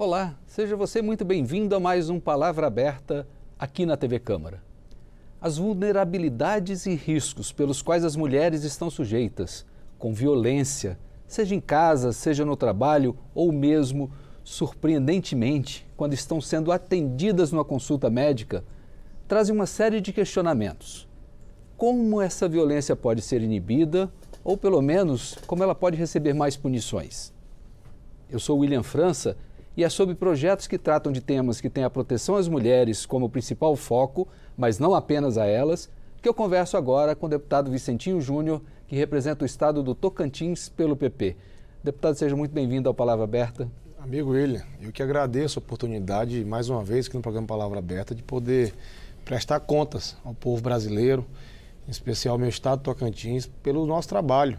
Olá, seja você muito bem-vindo a mais um Palavra Aberta aqui na TV Câmara. As vulnerabilidades e riscos pelos quais as mulheres estão sujeitas, com violência, seja em casa, seja no trabalho ou mesmo, surpreendentemente, quando estão sendo atendidas numa consulta médica, trazem uma série de questionamentos. Como essa violência pode ser inibida ou, pelo menos, como ela pode receber mais punições? Eu sou William França e é sobre projetos que tratam de temas que têm a proteção às mulheres como principal foco, mas não apenas a elas, que eu converso agora com o deputado Vicentinho Júnior, que representa o estado do Tocantins pelo PP. Deputado, seja muito bem-vindo ao Palavra Aberta. Amigo William, eu que agradeço a oportunidade, mais uma vez, aqui no programa Palavra Aberta, de poder prestar contas ao povo brasileiro, em especial ao meu estado Tocantins, pelo nosso trabalho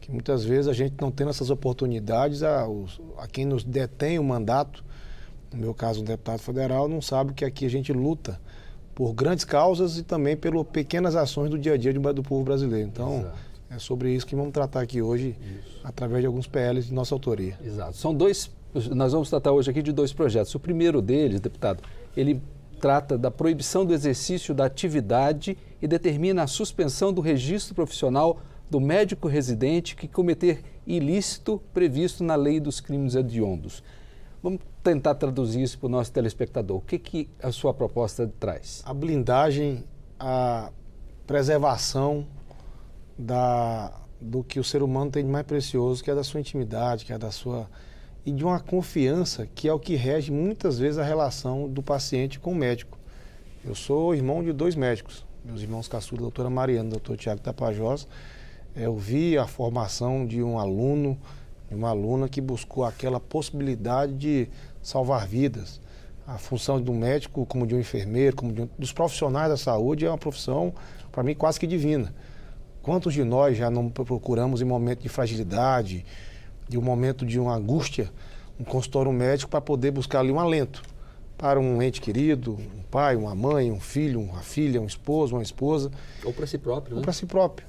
que muitas vezes a gente não tem essas oportunidades, a, a quem nos detém o mandato, no meu caso um deputado federal, não sabe que aqui a gente luta por grandes causas e também pelas pequenas ações do dia a dia do, do povo brasileiro. Então, Exato. é sobre isso que vamos tratar aqui hoje, isso. através de alguns PLs de nossa autoria. Exato. São dois, nós vamos tratar hoje aqui de dois projetos. O primeiro deles, deputado, ele trata da proibição do exercício da atividade e determina a suspensão do registro profissional do médico residente que cometer ilícito previsto na lei dos crimes hediondos. Vamos tentar traduzir isso para o nosso telespectador. O que, que a sua proposta traz? A blindagem, a preservação da, do que o ser humano tem de mais precioso, que é da sua intimidade, que é da sua. e de uma confiança que é o que rege muitas vezes a relação do paciente com o médico. Eu sou irmão de dois médicos, meus irmãos caçula, doutora Mariana, doutor Tiago Tapajós eu vi a formação de um aluno, de uma aluna que buscou aquela possibilidade de salvar vidas. A função do médico, como de um enfermeiro, como um, dos profissionais da saúde, é uma profissão, para mim, quase que divina. Quantos de nós já não procuramos em momento de fragilidade, de um momento de uma angústia, um consultório médico para poder buscar ali um alento para um ente querido, um pai, uma mãe, um filho, uma filha, um esposo, uma esposa. Ou para si próprio, né? Ou para si próprio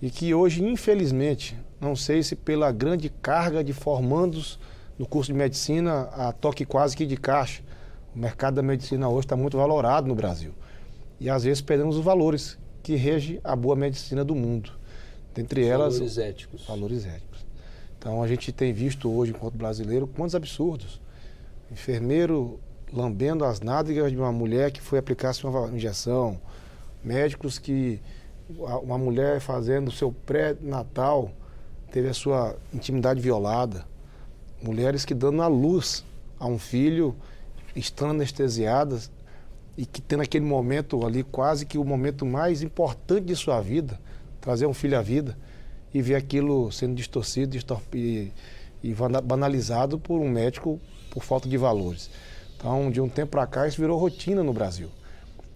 e que hoje, infelizmente, não sei se pela grande carga de formandos no curso de medicina, a toque quase que de caixa. O mercado da medicina hoje está muito valorado no Brasil. E às vezes perdemos os valores que rege a boa medicina do mundo. Dentre elas. Valores éticos. Valores éticos. Então a gente tem visto hoje, enquanto brasileiro, quantos absurdos. Enfermeiro lambendo as nádegas de uma mulher que foi aplicar-se uma injeção. Médicos que uma mulher fazendo seu pré-natal teve a sua intimidade violada. Mulheres que dando a luz a um filho, estando anestesiadas e que tendo aquele momento ali, quase que o momento mais importante de sua vida, trazer um filho à vida e ver aquilo sendo distorcido distorpi e banalizado por um médico por falta de valores. Então, de um tempo para cá, isso virou rotina no Brasil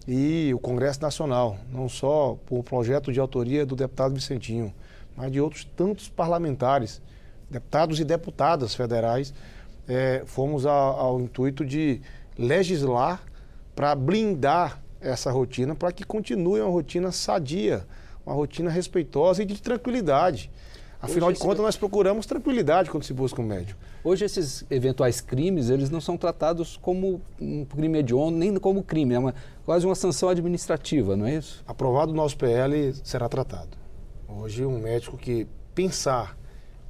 e o Congresso Nacional, não só por projeto de autoria do deputado Vicentinho, mas de outros tantos parlamentares, deputados e deputadas federais, é, fomos a, ao intuito de legislar para blindar essa rotina, para que continue uma rotina sadia, uma rotina respeitosa e de tranquilidade. Afinal de contas, nós procuramos tranquilidade quando se busca um médico. Hoje esses eventuais crimes, eles não são tratados como um crime hediondo, nem como crime, é uma, quase uma sanção administrativa, não é isso? Aprovado o nosso PL, será tratado. Hoje um médico que pensar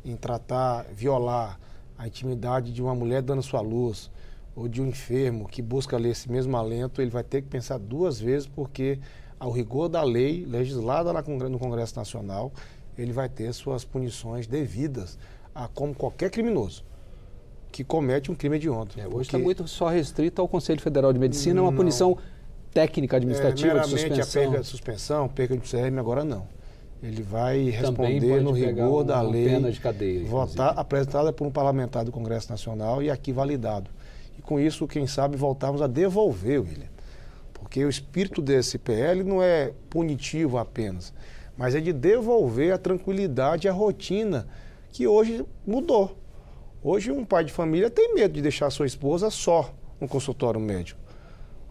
em tratar, violar a intimidade de uma mulher dando sua luz, ou de um enfermo que busca ler esse mesmo alento, ele vai ter que pensar duas vezes, porque, ao rigor da lei legislada lá no Congresso Nacional, ele vai ter suas punições devidas a como qualquer criminoso que comete um crime hediondo. É, hoje porque... está muito só restrito ao Conselho Federal de Medicina, é uma punição técnica, administrativa, é, de suspensão. a perda de suspensão, perda de CRM, agora não. Ele vai responder no rigor da lei, pena de cadeia, votar, inclusive. apresentada por um parlamentar do Congresso Nacional e aqui validado. E com isso, quem sabe, voltarmos a devolver, William. Porque o espírito desse PL não é punitivo apenas, mas é de devolver a tranquilidade, a rotina que hoje mudou. Hoje um pai de família tem medo de deixar sua esposa só no consultório médico.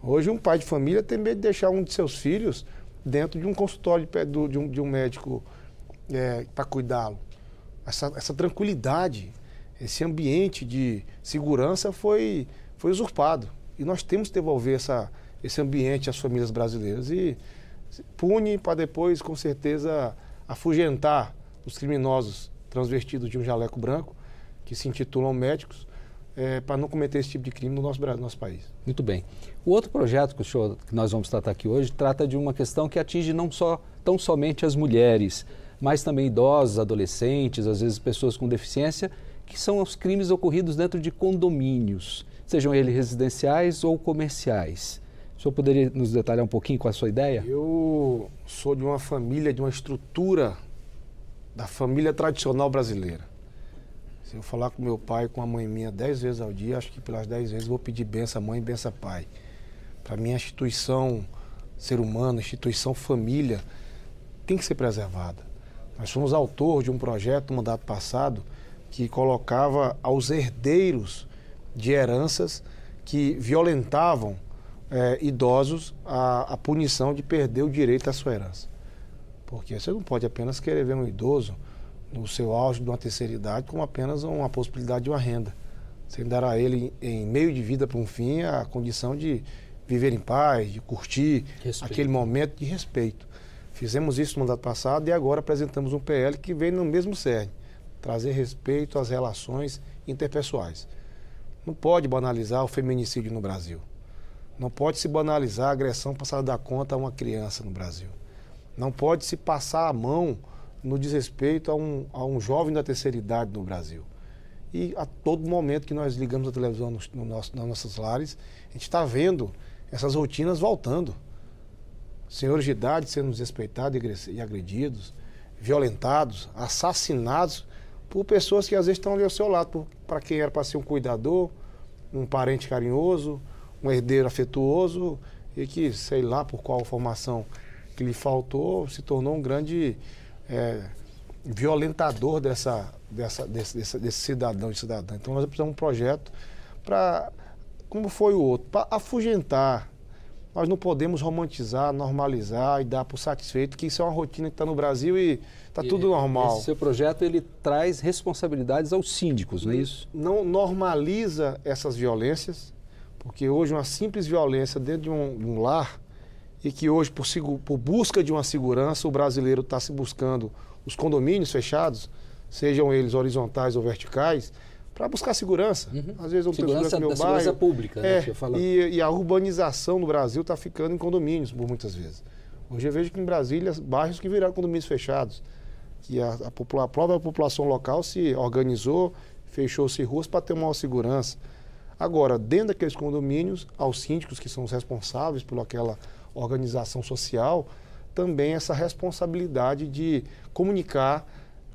Hoje um pai de família tem medo de deixar um de seus filhos dentro de um consultório de, um, de um médico é, para cuidá-lo. Essa, essa tranquilidade, esse ambiente de segurança foi, foi usurpado. E nós temos que devolver essa, esse ambiente às famílias brasileiras. E pune para depois, com certeza, afugentar os criminosos transvestidos de um jaleco branco que se intitulam médicos, é, para não cometer esse tipo de crime no nosso, no nosso país. Muito bem. O outro projeto que, o senhor, que nós vamos tratar aqui hoje trata de uma questão que atinge não só tão somente as mulheres, mas também idosos, adolescentes, às vezes pessoas com deficiência, que são os crimes ocorridos dentro de condomínios, sejam eles residenciais ou comerciais. O senhor poderia nos detalhar um pouquinho com é a sua ideia? Eu sou de uma família, de uma estrutura da família tradicional brasileira. Se eu falar com meu pai, com a mãe minha dez vezes ao dia, acho que pelas dez vezes vou pedir benção mãe, benção pai. Para mim, a instituição ser humano, a instituição família, tem que ser preservada. Nós fomos autor de um projeto no mandato passado que colocava aos herdeiros de heranças que violentavam é, idosos a, a punição de perder o direito à sua herança. Porque você não pode apenas querer ver um idoso no seu auge de uma terceira idade como apenas uma possibilidade de uma renda. Sem dar a ele, em meio de vida para um fim, a condição de viver em paz, de curtir respeito. aquele momento de respeito. Fizemos isso no mandato passado e agora apresentamos um PL que vem no mesmo cerne, trazer respeito às relações interpessoais. Não pode banalizar o feminicídio no Brasil. Não pode se banalizar a agressão passada da conta a uma criança no Brasil. Não pode se passar a mão no desrespeito a um, a um jovem da terceira idade no Brasil. E a todo momento que nós ligamos a televisão no, no nosso, nas nossas lares, a gente está vendo essas rotinas voltando. Senhores de idade sendo desrespeitados e agredidos, violentados, assassinados por pessoas que às vezes estão ali ao seu lado, para quem era para ser um cuidador, um parente carinhoso, um herdeiro afetuoso e que, sei lá por qual formação que lhe faltou, se tornou um grande é, violentador dessa, dessa, desse, desse, desse cidadão e cidadã. Então nós precisamos de um projeto para, como foi o outro, para afugentar. Nós não podemos romantizar, normalizar e dar por satisfeito que isso é uma rotina que está no Brasil e está tudo normal. Esse seu projeto ele traz responsabilidades aos síndicos, não é isso? Não normaliza essas violências, porque hoje uma simples violência dentro de um, de um lar e que hoje, por, por busca de uma segurança, o brasileiro está se buscando os condomínios fechados, sejam eles horizontais ou verticais, para buscar segurança. Uhum. Às vezes eu segurança, segurança meu bairro. segurança pública, né, é, né, e, e, a urbanização no Brasil está ficando em condomínios, por muitas vezes. Hoje eu vejo que em Brasília, bairros que viraram condomínios fechados, que a, a, popula a própria população local se organizou, fechou-se ruas para ter maior segurança. Agora, dentro daqueles condomínios, aos síndicos que são os responsáveis por aquela organização social, também essa responsabilidade de comunicar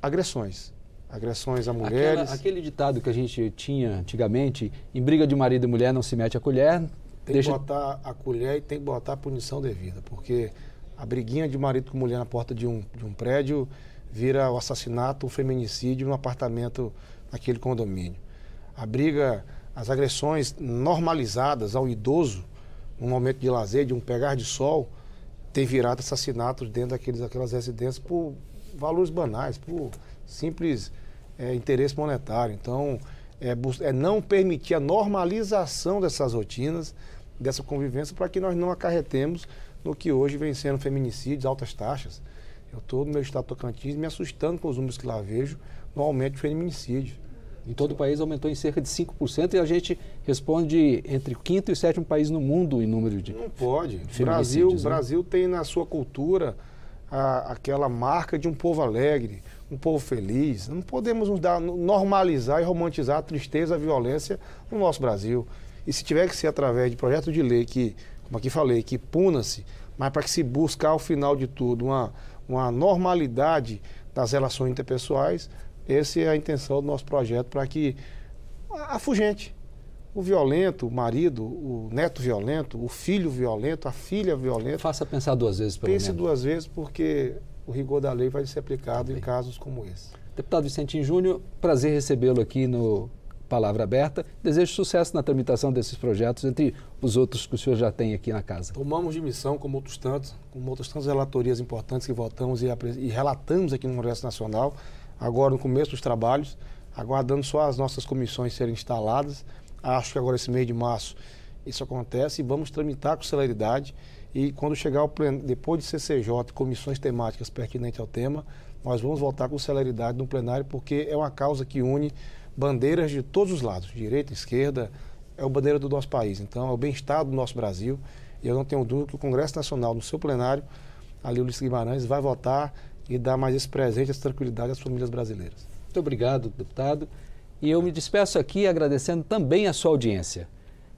agressões. Agressões a mulheres. Aquela, aquele ditado que a gente tinha antigamente, em briga de marido e mulher não se mete a colher. Tem deixa... que botar a colher e tem que botar a punição devida, porque a briguinha de marido com mulher na porta de um, de um prédio vira o assassinato, o feminicídio no apartamento naquele condomínio. A briga, as agressões normalizadas ao idoso, um momento de lazer, de um pegar de sol, tem virado assassinatos dentro daqueles, daquelas residências por valores banais, por simples é, interesse monetário. Então, é, é não permitir a normalização dessas rotinas, dessa convivência, para que nós não acarretemos no que hoje vem sendo feminicídios, altas taxas. Eu estou no meu estado Tocantins me assustando com os números que lá vejo no aumento de feminicídios em todo o país aumentou em cerca de 5% e a gente responde entre o quinto e o sétimo país no mundo em número de. Não pode. Brasil, né? Brasil tem na sua cultura a, aquela marca de um povo alegre, um povo feliz. Não podemos nos dar, normalizar e romantizar a tristeza, a violência no nosso Brasil. E se tiver que ser através de projeto de lei que, como aqui falei, que puna-se, mas para que se buscar ao final de tudo uma, uma normalidade das relações interpessoais, essa é a intenção do nosso projeto para que a fugente, o violento, o marido, o neto violento, o filho violento, a filha violenta. Faça pensar duas vezes, pelo Pense duas vezes, porque o rigor da lei vai ser aplicado em casos como esse. Deputado Vicentinho Júnior, prazer recebê-lo aqui no Palavra Aberta. Desejo sucesso na tramitação desses projetos, entre os outros que o senhor já tem aqui na casa. Tomamos de missão, como outros tantos, como outras tantas relatorias importantes que votamos e, e relatamos aqui no Congresso Nacional, agora no começo dos trabalhos, aguardando só as nossas comissões serem instaladas. Acho que agora esse mês de março isso acontece e vamos tramitar com celeridade. E quando chegar o pleno, depois de CCJ, comissões temáticas pertinentes ao tema, nós vamos voltar com celeridade no plenário, porque é uma causa que une bandeiras de todos os lados, direita, esquerda, é a bandeira do nosso país. Então, é o bem-estar do nosso Brasil. E eu não tenho dúvida que o Congresso Nacional, no seu plenário, ali o Luiz Guimarães, vai votar e dar mais esse presente, essa tranquilidade às famílias brasileiras. Muito obrigado, deputado. E eu me despeço aqui agradecendo também a sua audiência.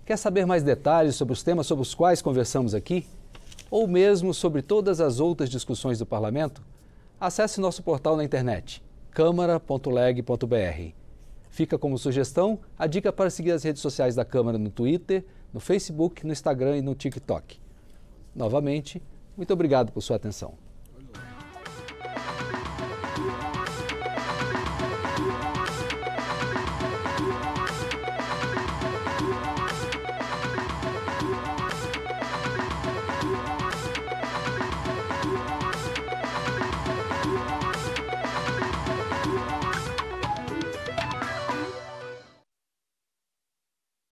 Quer saber mais detalhes sobre os temas sobre os quais conversamos aqui? Ou mesmo sobre todas as outras discussões do Parlamento? Acesse nosso portal na internet, câmara.leg.br. Fica como sugestão a dica para seguir as redes sociais da Câmara no Twitter, no Facebook, no Instagram e no TikTok. Novamente, muito obrigado por sua atenção.